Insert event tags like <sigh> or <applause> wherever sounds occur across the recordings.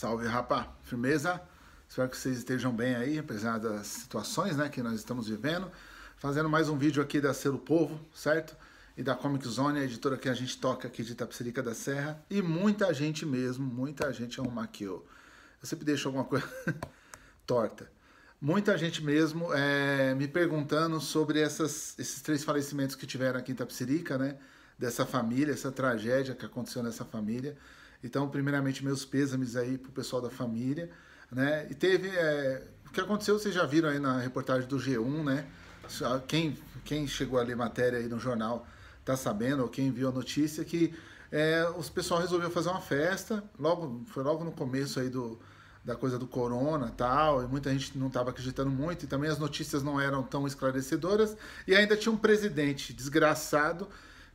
Salve, rapá! Firmeza? Espero que vocês estejam bem aí, apesar das situações né, que nós estamos vivendo. Fazendo mais um vídeo aqui da Selo Povo, certo? E da Comic Zone, a editora que a gente toca aqui de Tapsirica da Serra. E muita gente mesmo, muita gente arrumar é aqui, ó. Eu sempre deixo alguma coisa <laughs> torta. Muita gente mesmo é, me perguntando sobre essas, esses três falecimentos que tiveram aqui em Tapsirica, né? Dessa família, essa tragédia que aconteceu nessa família. Então, primeiramente, meus pêsames aí pro pessoal da família, né? E teve... É, o que aconteceu, vocês já viram aí na reportagem do G1, né? Quem, quem chegou a ler matéria aí no jornal tá sabendo, ou quem viu a notícia, que é, os pessoal resolveu fazer uma festa, logo, foi logo no começo aí do, da coisa do corona tal, e muita gente não estava acreditando muito, e também as notícias não eram tão esclarecedoras, e ainda tinha um presidente desgraçado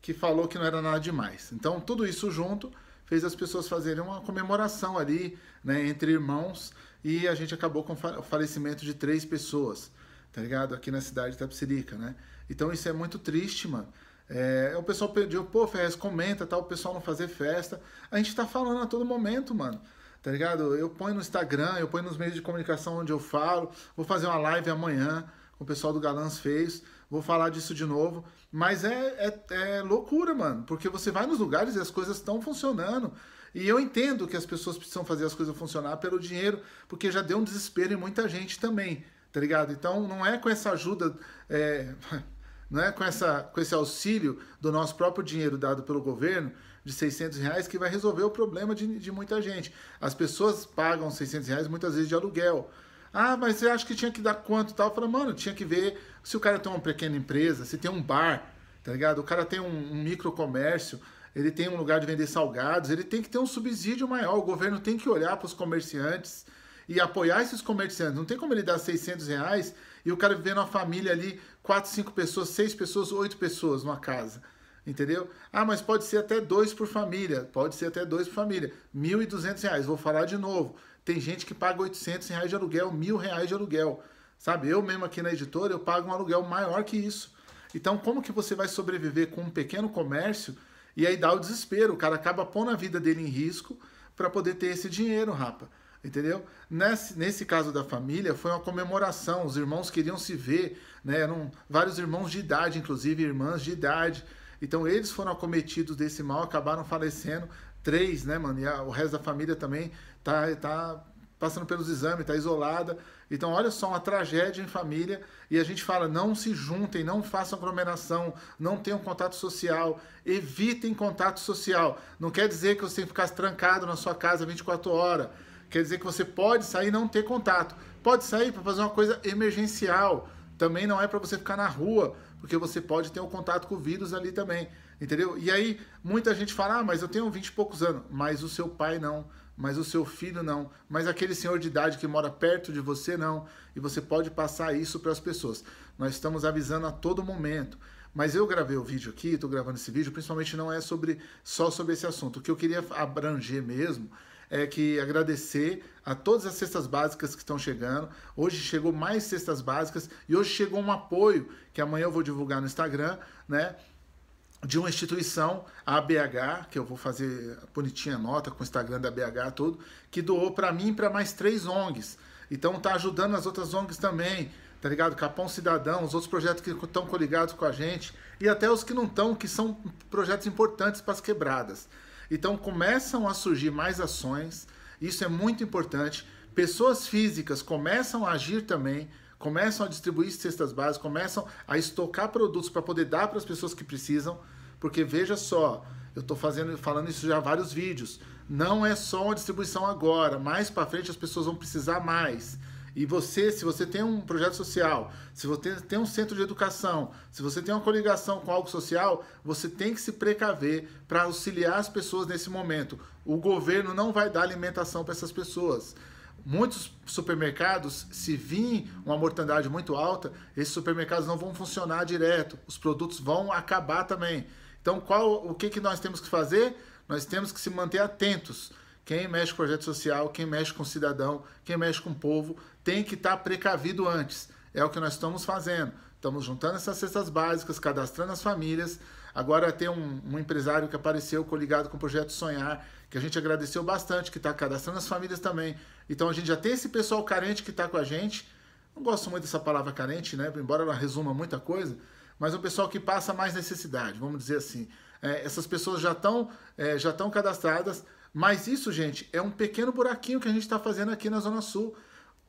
que falou que não era nada demais. Então, tudo isso junto fez as pessoas fazerem uma comemoração ali, né, entre irmãos, e a gente acabou com o falecimento de três pessoas, tá ligado? Aqui na cidade de Tapsirica, né? Então isso é muito triste, mano. É, o pessoal pediu, pô, Ferrez, comenta, tal, tá, o pessoal não fazer festa. A gente tá falando a todo momento, mano. Tá ligado? Eu ponho no Instagram, eu ponho nos meios de comunicação onde eu falo, vou fazer uma live amanhã o pessoal do Galãs fez. Vou falar disso de novo. Mas é, é, é loucura, mano. Porque você vai nos lugares e as coisas estão funcionando. E eu entendo que as pessoas precisam fazer as coisas funcionar pelo dinheiro, porque já deu um desespero em muita gente também, tá ligado? Então não é com essa ajuda, é, <laughs> não é com, essa, com esse auxílio do nosso próprio dinheiro dado pelo governo de 600 reais que vai resolver o problema de, de muita gente. As pessoas pagam 600 reais muitas vezes de aluguel. Ah, mas eu acho que tinha que dar quanto tal. Eu falei, mano, tinha que ver se o cara tem uma pequena empresa, se tem um bar, tá ligado? O cara tem um, um microcomércio, ele tem um lugar de vender salgados, ele tem que ter um subsídio maior. O governo tem que olhar para os comerciantes e apoiar esses comerciantes. Não tem como ele dar 600 reais e o cara viver numa família ali, 4, 5 pessoas, 6 pessoas, 8 pessoas numa casa. Entendeu? Ah, mas pode ser até dois por família. Pode ser até dois por família. R$ 1.200. Vou falar de novo. Tem gente que paga 800 reais de aluguel, mil reais de aluguel. Sabe, eu mesmo aqui na editora, eu pago um aluguel maior que isso. Então, como que você vai sobreviver com um pequeno comércio e aí dá o desespero? O cara acaba pondo a vida dele em risco para poder ter esse dinheiro, rapa. Entendeu? Nesse, nesse caso da família, foi uma comemoração. Os irmãos queriam se ver, né? Eram vários irmãos de idade, inclusive irmãs de idade. Então, eles foram acometidos desse mal, acabaram falecendo três, né, mano? E a, o resto da família também tá, tá passando pelos exames, tá isolada. Então, olha só, uma tragédia em família. E a gente fala: não se juntem, não façam aglomeração, não tenham contato social, evitem contato social. Não quer dizer que você tem que ficar trancado na sua casa 24 horas. Quer dizer que você pode sair e não ter contato. Pode sair para fazer uma coisa emergencial. Também não é para você ficar na rua, porque você pode ter um contato com o vírus ali também. Entendeu? E aí muita gente fala: ah, mas eu tenho 20 e poucos anos. Mas o seu pai não. Mas o seu filho não. Mas aquele senhor de idade que mora perto de você não. E você pode passar isso para as pessoas. Nós estamos avisando a todo momento. Mas eu gravei o vídeo aqui, estou gravando esse vídeo, principalmente não é sobre só sobre esse assunto. O que eu queria abranger mesmo é que agradecer a todas as cestas básicas que estão chegando. Hoje chegou mais cestas básicas e hoje chegou um apoio que amanhã eu vou divulgar no Instagram, né? de uma instituição, a BH, que eu vou fazer a bonitinha nota com o Instagram da BH todo, que doou para mim e para mais três ONGs. Então tá ajudando as outras ONGs também, tá ligado? Capão Cidadão, os outros projetos que estão coligados com a gente e até os que não estão, que são projetos importantes para as quebradas. Então começam a surgir mais ações, isso é muito importante. Pessoas físicas começam a agir também, começam a distribuir cestas básicas, começam a estocar produtos para poder dar para as pessoas que precisam, porque veja só, eu estou fazendo, falando isso já há vários vídeos. Não é só uma distribuição agora, mais para frente as pessoas vão precisar mais. E você, se você tem um projeto social, se você tem um centro de educação, se você tem uma coligação com algo social, você tem que se precaver para auxiliar as pessoas nesse momento. O governo não vai dar alimentação para essas pessoas. Muitos supermercados, se vir uma mortandade muito alta, esses supermercados não vão funcionar direto, os produtos vão acabar também. Então, qual, o que, que nós temos que fazer? Nós temos que se manter atentos. Quem mexe com projeto social, quem mexe com cidadão, quem mexe com o povo, tem que estar tá precavido antes. É o que nós estamos fazendo. Estamos juntando essas cestas básicas, cadastrando as famílias, Agora tem um, um empresário que apareceu coligado com o Projeto Sonhar, que a gente agradeceu bastante, que está cadastrando as famílias também. Então a gente já tem esse pessoal carente que está com a gente. Não gosto muito dessa palavra carente, né? Embora ela resuma muita coisa, mas o é pessoal que passa mais necessidade, vamos dizer assim. É, essas pessoas já estão é, já estão cadastradas, mas isso, gente, é um pequeno buraquinho que a gente está fazendo aqui na Zona Sul.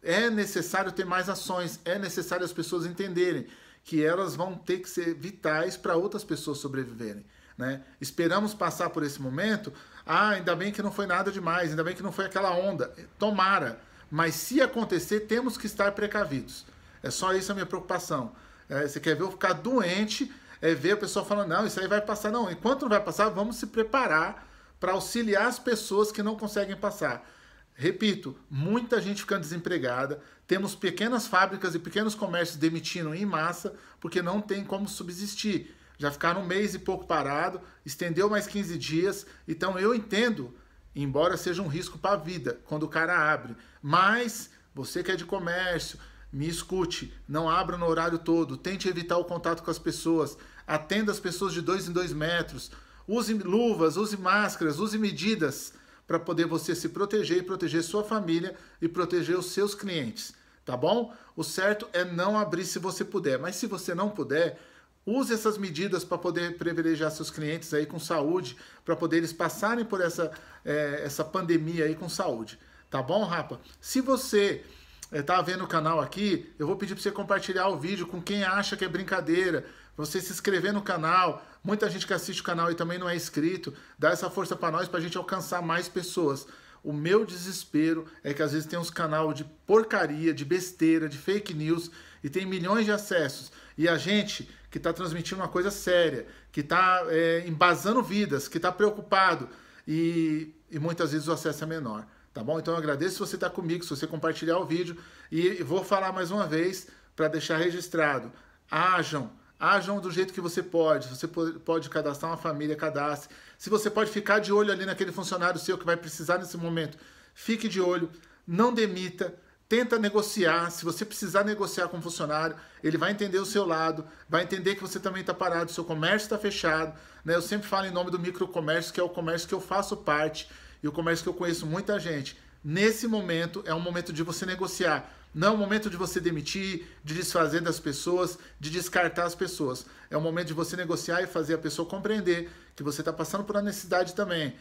É necessário ter mais ações, é necessário as pessoas entenderem que elas vão ter que ser vitais para outras pessoas sobreviverem. Né? Esperamos passar por esse momento. Ah, ainda bem que não foi nada demais, ainda bem que não foi aquela onda. Eh, tomara. Mas se acontecer, temos que estar precavidos. É só isso a minha preocupação. É, você quer ver eu ficar doente, é ver a pessoa falando, não, isso aí vai passar. Não, enquanto não vai passar, vamos se preparar para auxiliar as pessoas que não conseguem passar. Repito, muita gente ficando desempregada, temos pequenas fábricas e pequenos comércios demitindo em massa porque não tem como subsistir. Já ficaram um mês e pouco parado, estendeu mais 15 dias, então eu entendo, embora seja um risco para a vida quando o cara abre, mas você que é de comércio, me escute, não abra no horário todo, tente evitar o contato com as pessoas, atenda as pessoas de dois em dois metros, use luvas, use máscaras, use medidas para poder você se proteger e proteger sua família e proteger os seus clientes, tá bom? O certo é não abrir se você puder, mas se você não puder, Use essas medidas para poder privilegiar seus clientes aí com saúde, para poder eles passarem por essa, é, essa pandemia aí com saúde. Tá bom, Rapa? Se você está é, tá vendo o canal aqui, eu vou pedir para você compartilhar o vídeo com quem acha que é brincadeira, você se inscrever no canal. Muita gente que assiste o canal e também não é inscrito, dá essa força para nós para a gente alcançar mais pessoas. O meu desespero é que às vezes tem uns canal de porcaria, de besteira, de fake news e tem milhões de acessos. E a gente que está transmitindo uma coisa séria, que está é, embasando vidas, que está preocupado e, e muitas vezes o acesso é menor. Tá bom? Então eu agradeço se você está comigo, se você compartilhar o vídeo. E vou falar mais uma vez para deixar registrado. Hajam Ajam do jeito que você pode. Se você pode cadastrar uma família, cadastre. Se você pode ficar de olho ali naquele funcionário seu que vai precisar nesse momento, fique de olho. Não demita. Tenta negociar. Se você precisar negociar com o um funcionário, ele vai entender o seu lado, vai entender que você também está parado, seu comércio está fechado. Né? Eu sempre falo em nome do microcomércio, que é o comércio que eu faço parte e o comércio que eu conheço muita gente. Nesse momento é um momento de você negociar não é o momento de você demitir, de desfazer das pessoas, de descartar as pessoas. É o momento de você negociar e fazer a pessoa compreender que você está passando por uma necessidade também.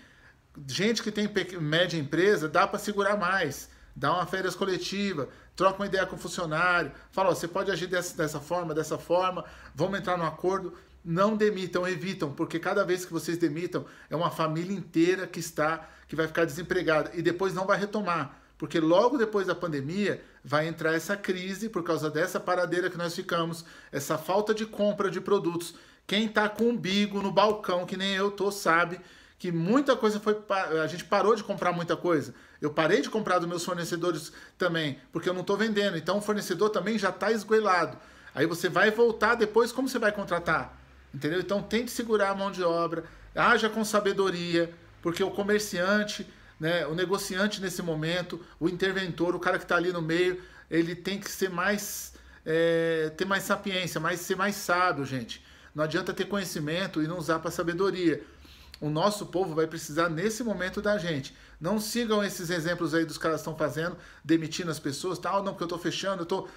Gente que tem média empresa, dá para segurar mais. Dá uma férias coletiva, troca uma ideia com o funcionário, fala, ó, você pode agir dessa, dessa forma, dessa forma, vamos entrar num acordo. Não demitam, evitam, porque cada vez que vocês demitam, é uma família inteira que está, que vai ficar desempregada e depois não vai retomar porque logo depois da pandemia vai entrar essa crise por causa dessa paradeira que nós ficamos, essa falta de compra de produtos. Quem está com umbigo no balcão, que nem eu tô, sabe que muita coisa foi. A gente parou de comprar muita coisa. Eu parei de comprar dos meus fornecedores também, porque eu não estou vendendo. Então o fornecedor também já está esgoelado. Aí você vai voltar depois, como você vai contratar? Entendeu? Então tente segurar a mão de obra, haja com sabedoria, porque o comerciante né? O negociante nesse momento, o interventor, o cara que está ali no meio, ele tem que ser mais é, ter mais sapiência, mais ser mais sábio, gente. Não adianta ter conhecimento e não usar para sabedoria. O nosso povo vai precisar nesse momento da gente. Não sigam esses exemplos aí dos caras estão fazendo, demitindo as pessoas, tal, não, porque eu estou fechando, eu tô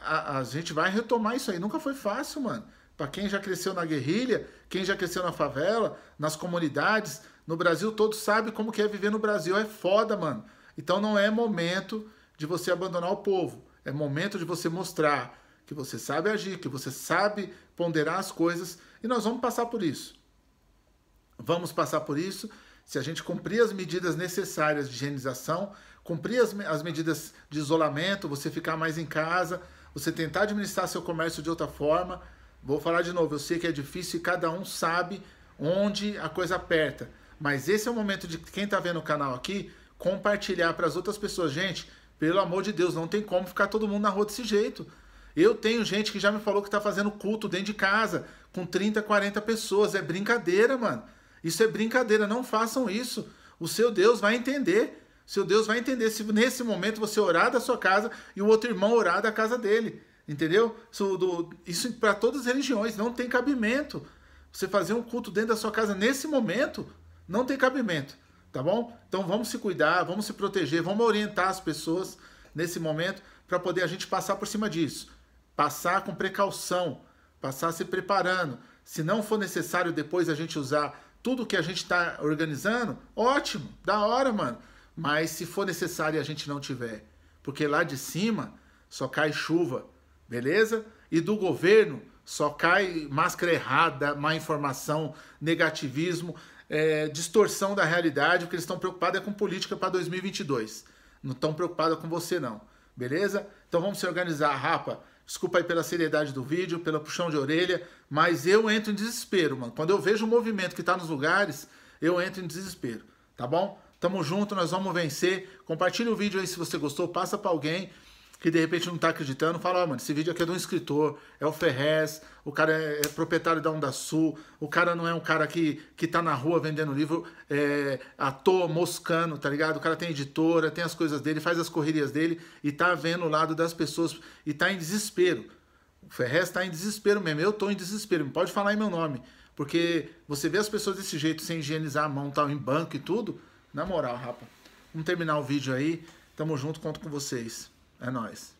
a, a gente vai retomar isso aí. Nunca foi fácil, mano. Para quem já cresceu na guerrilha, quem já cresceu na favela, nas comunidades, no Brasil, todo sabe como que é viver no Brasil. É foda, mano. Então não é momento de você abandonar o povo. É momento de você mostrar que você sabe agir, que você sabe ponderar as coisas. E nós vamos passar por isso. Vamos passar por isso se a gente cumprir as medidas necessárias de higienização, cumprir as, as medidas de isolamento, você ficar mais em casa, você tentar administrar seu comércio de outra forma. Vou falar de novo, eu sei que é difícil e cada um sabe onde a coisa aperta. Mas esse é o momento de quem está vendo o canal aqui compartilhar para as outras pessoas. Gente, pelo amor de Deus, não tem como ficar todo mundo na rua desse jeito. Eu tenho gente que já me falou que está fazendo culto dentro de casa, com 30, 40 pessoas. É brincadeira, mano. Isso é brincadeira, não façam isso. O seu Deus vai entender. O seu Deus vai entender se nesse momento você orar da sua casa e o outro irmão orar da casa dele. Entendeu? Isso, do, isso para todas as religiões, não tem cabimento. Você fazer um culto dentro da sua casa nesse momento, não tem cabimento, tá bom? Então vamos se cuidar, vamos se proteger, vamos orientar as pessoas nesse momento para poder a gente passar por cima disso. Passar com precaução, passar se preparando. Se não for necessário depois a gente usar tudo que a gente está organizando, ótimo, da hora, mano. Mas se for necessário e a gente não tiver, porque lá de cima só cai chuva, beleza? E do governo só cai máscara errada, má informação, negativismo é, distorção da realidade, o que eles estão preocupados é com política para 2022. Não estão preocupados com você, não. Beleza? Então vamos se organizar, rapa. Desculpa aí pela seriedade do vídeo, pela puxão de orelha, mas eu entro em desespero, mano. Quando eu vejo o movimento que está nos lugares, eu entro em desespero, tá bom? Tamo junto, nós vamos vencer. Compartilha o vídeo aí se você gostou, passa para alguém que de repente não está acreditando, fala, ah, mano, esse vídeo aqui é de um escritor, é o Ferrez, o cara é, é proprietário da Onda Sul, o cara não é um cara que, que tá na rua vendendo livro é, à toa, moscando, tá ligado? O cara tem editora, tem as coisas dele, faz as correrias dele e tá vendo o lado das pessoas e tá em desespero. O Ferrez tá em desespero mesmo, eu tô em desespero, pode falar em meu nome. Porque você vê as pessoas desse jeito, sem higienizar a mão, tal, em banco e tudo, na moral, rapa. Vamos terminar o vídeo aí, tamo junto, conto com vocês. and ice.